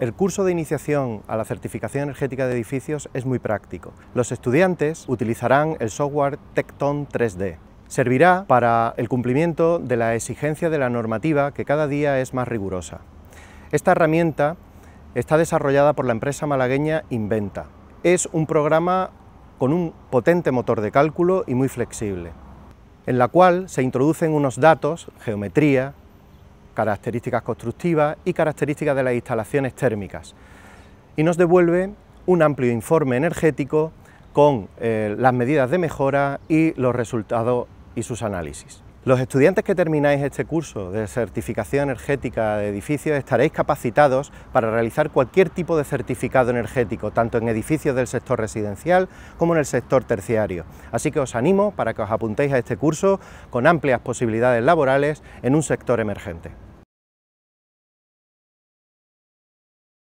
El curso de iniciación a la certificación energética de edificios es muy práctico. Los estudiantes utilizarán el software Tecton 3D. Servirá para el cumplimiento de la exigencia de la normativa que cada día es más rigurosa. Esta herramienta está desarrollada por la empresa malagueña Inventa. Es un programa con un potente motor de cálculo y muy flexible, en la cual se introducen unos datos, geometría, características constructivas y características de las instalaciones térmicas. Y nos devuelve un amplio informe energético con eh, las medidas de mejora y los resultados y sus análisis. Los estudiantes que termináis este curso de certificación energética de edificios estaréis capacitados para realizar cualquier tipo de certificado energético, tanto en edificios del sector residencial como en el sector terciario. Así que os animo para que os apuntéis a este curso con amplias posibilidades laborales en un sector emergente.